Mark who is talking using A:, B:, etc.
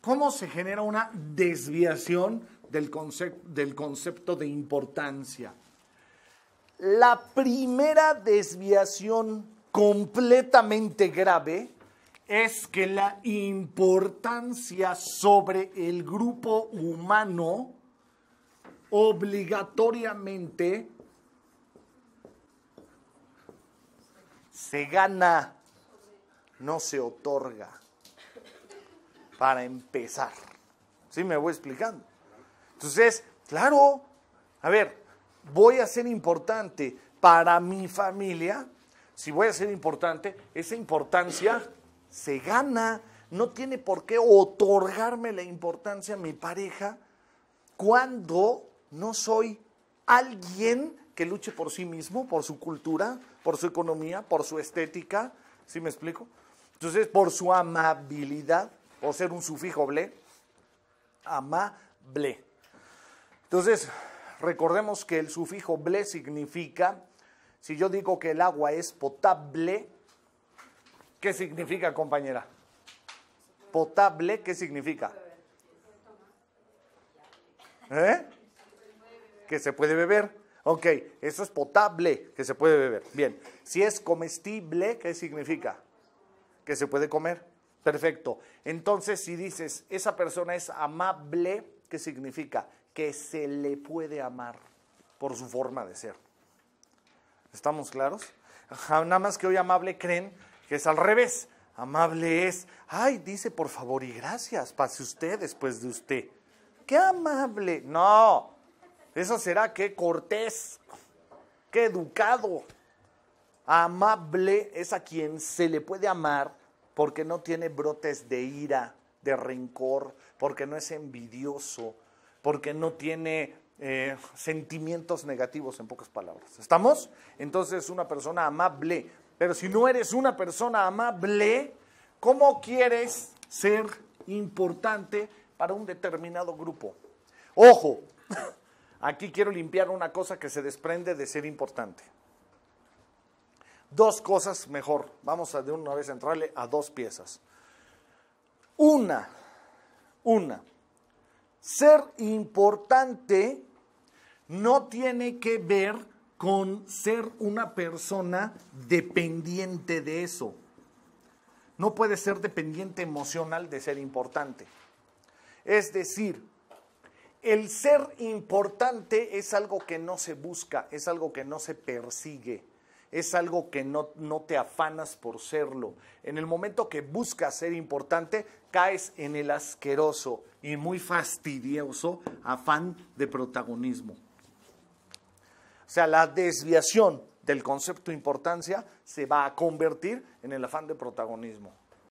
A: ¿Cómo se genera una desviación del, concepto, del concepto de importancia? La primera desviación completamente grave es que la importancia sobre el grupo humano obligatoriamente se gana, no se otorga para empezar. ¿Sí me voy explicando? Entonces, claro, a ver, voy a ser importante para mi familia. Si voy a ser importante, esa importancia se gana. No tiene por qué otorgarme la importancia a mi pareja cuando no soy alguien que luche por sí mismo, por su cultura, por su economía, por su estética. ¿Sí me explico? Entonces, por su amabilidad, o ser un sufijo ble, amable. Entonces, recordemos que el sufijo ble significa, si yo digo que el agua es potable, ¿qué significa, compañera? Potable, ¿qué significa? ¿Eh? Que se puede beber. Ok, eso es potable, que se puede beber. Bien, si es comestible, ¿qué significa? Que se puede comer. Perfecto. Entonces, si dices, esa persona es amable, ¿qué significa? Que se le puede amar por su forma de ser. ¿Estamos claros? Nada más que hoy amable creen que es al revés. Amable es, ay, dice por favor y gracias, pase usted después de usted. ¡Qué amable! No, eso será que cortés, qué educado. Amable es a quien se le puede amar porque no tiene brotes de ira, de rencor, porque no es envidioso, porque no tiene eh, sentimientos negativos en pocas palabras. ¿Estamos? Entonces, una persona amable. Pero si no eres una persona amable, ¿cómo quieres ser importante para un determinado grupo? Ojo, aquí quiero limpiar una cosa que se desprende de ser importante dos cosas mejor. Vamos a de una vez entrarle a dos piezas. Una, una, ser importante no tiene que ver con ser una persona dependiente de eso. No puede ser dependiente emocional de ser importante. Es decir, el ser importante es algo que no se busca, es algo que no se persigue es algo que no, te afanas por serlo. En el momento que buscas ser importante, caes en el asqueroso y muy fastidioso afán de protagonismo. O sea, la desviación del concepto de importancia se va a convertir en el afán de protagonismo.